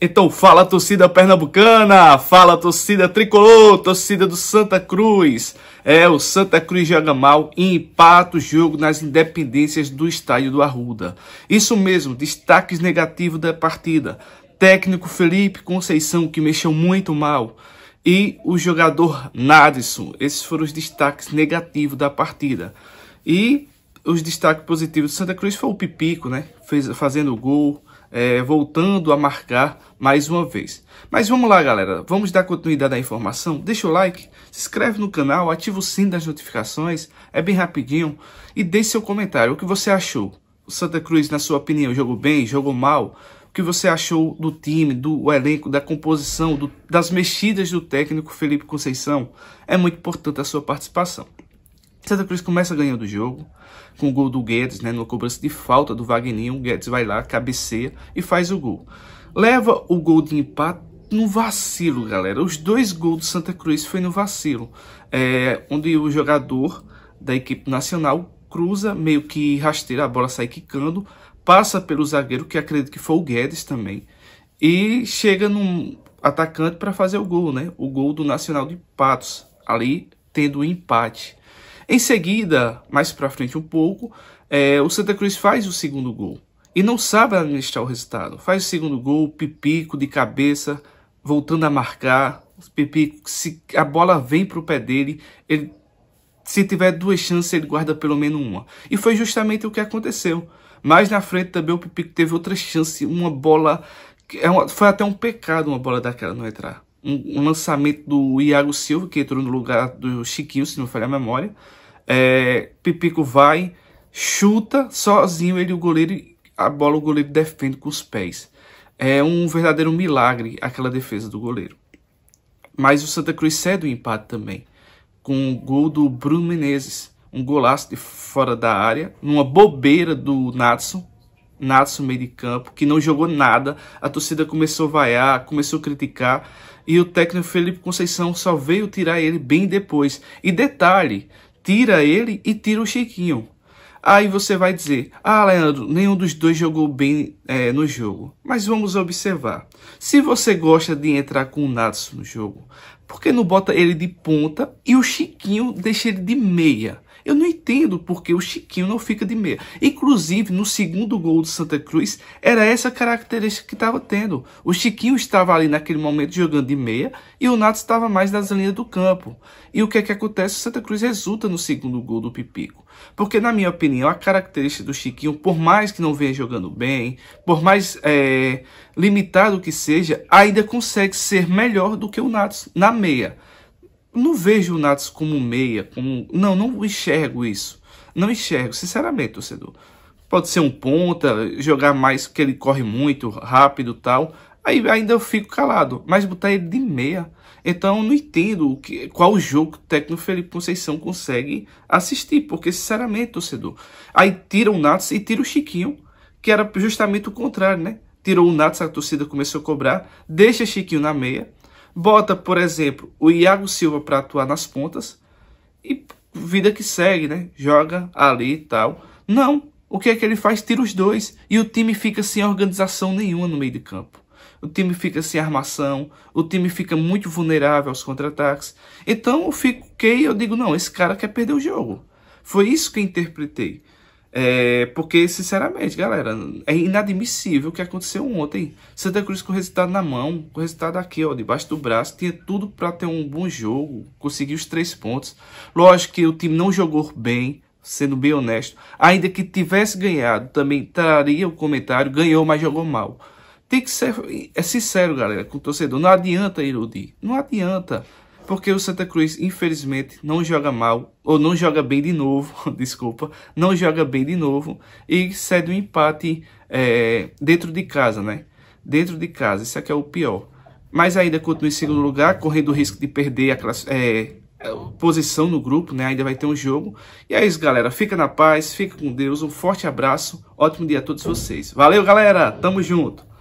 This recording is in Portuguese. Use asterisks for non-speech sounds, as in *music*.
Então fala torcida pernambucana, fala torcida tricolor, torcida do Santa Cruz. É, o Santa Cruz joga mal e empata o jogo nas independências do estádio do Arruda. Isso mesmo, destaques negativos da partida. Técnico Felipe Conceição que mexeu muito mal e o jogador Nadisson. Esses foram os destaques negativos da partida. E os destaques positivos do Santa Cruz foi o Pipico, né? Fez, fazendo o gol é, voltando a marcar mais uma vez. Mas vamos lá, galera. Vamos dar continuidade à informação. Deixa o like, se inscreve no canal, ativa o sininho das notificações. É bem rapidinho. E deixe seu comentário. O que você achou? O Santa Cruz, na sua opinião, jogou bem? Jogou mal? O que você achou do time, do elenco, da composição, do, das mexidas do técnico Felipe Conceição? É muito importante a sua participação. Santa Cruz começa ganhando o jogo, com o gol do Guedes, né, numa cobrança de falta do Wagninho, o Guedes vai lá, cabeceia e faz o gol. Leva o gol de empate no vacilo, galera. Os dois gols do Santa Cruz foi no vacilo, é, onde o jogador da equipe nacional cruza, meio que rasteira, a bola sai quicando, passa pelo zagueiro, que acredito que foi o Guedes também, e chega num atacante para fazer o gol, né? O gol do Nacional de Patos, ali tendo o um empate. Em seguida, mais para frente um pouco, é, o Santa Cruz faz o segundo gol e não sabe administrar o resultado. Faz o segundo gol, pipico de cabeça, voltando a marcar. Pipico, se a bola vem para o pé dele, ele, se tiver duas chances, ele guarda pelo menos uma. E foi justamente o que aconteceu. Mais na frente também o Pipico teve outra chance, uma bola. É uma, foi até um pecado uma bola daquela não entrar um, um lançamento do Iago Silva, que entrou no lugar do Chiquinho, se não falhar a memória. É, Pipico vai, chuta sozinho ele o goleiro, a bola o goleiro defende com os pés. É um verdadeiro milagre aquela defesa do goleiro. Mas o Santa Cruz cede o empate também, com o gol do Bruno Menezes, um golaço de fora da área, numa bobeira do Natson, Natsu no meio de campo, que não jogou nada. A torcida começou a vaiar, começou a criticar. E o técnico Felipe Conceição só veio tirar ele bem depois. E detalhe, tira ele e tira o Chiquinho. Aí você vai dizer, ah, Leandro, nenhum dos dois jogou bem é, no jogo. Mas vamos observar. Se você gosta de entrar com o Natsu no jogo, por que não bota ele de ponta e o Chiquinho deixa ele de meia? Eu não entendo porque o Chiquinho não fica de meia. Inclusive, no segundo gol do Santa Cruz, era essa característica que estava tendo. O Chiquinho estava ali naquele momento jogando de meia e o Nato estava mais nas linhas do campo. E o que é que acontece? O Santa Cruz resulta no segundo gol do Pipico. Porque, na minha opinião, a característica do Chiquinho, por mais que não venha jogando bem, por mais é, limitado que seja, ainda consegue ser melhor do que o Nato na meia não vejo o Nats como meia, como. Não, não enxergo isso. Não enxergo, sinceramente, torcedor. Pode ser um ponta, jogar mais porque ele corre muito, rápido tal. Aí ainda eu fico calado. Mas botar ele de meia. Então eu não entendo o que, qual jogo o técnico Felipe Conceição consegue assistir. Porque, sinceramente, torcedor. Aí tira o Nats e tira o Chiquinho. Que era justamente o contrário, né? Tirou o Nats, a torcida começou a cobrar. Deixa Chiquinho na meia Bota, por exemplo, o Iago Silva para atuar nas pontas e vida que segue, né? Joga ali e tal. Não. O que é que ele faz? Tira os dois. E o time fica sem organização nenhuma no meio de campo. O time fica sem armação, o time fica muito vulnerável aos contra-ataques. Então eu fico que eu digo, não, esse cara quer perder o jogo. Foi isso que interpretei. É, porque, sinceramente, galera, é inadmissível o que aconteceu ontem. Santa Cruz com o resultado na mão, com o resultado aqui, ó, debaixo do braço, tinha tudo para ter um bom jogo, conseguir os três pontos. Lógico que o time não jogou bem, sendo bem honesto. Ainda que tivesse ganhado, também traria o comentário, ganhou, mas jogou mal. Tem que ser é sincero, galera, com o torcedor. Não adianta iludir, não adianta porque o Santa Cruz, infelizmente, não joga mal, ou não joga bem de novo, *laughs* desculpa, não joga bem de novo e cede um empate é, dentro de casa, né? Dentro de casa, isso aqui é o pior. Mas ainda continua em segundo lugar, correndo o risco de perder a classe, é, posição no grupo, né? Ainda vai ter um jogo. E é isso, galera. Fica na paz, fica com Deus. Um forte abraço, ótimo dia a todos vocês. Valeu, galera. Tamo junto.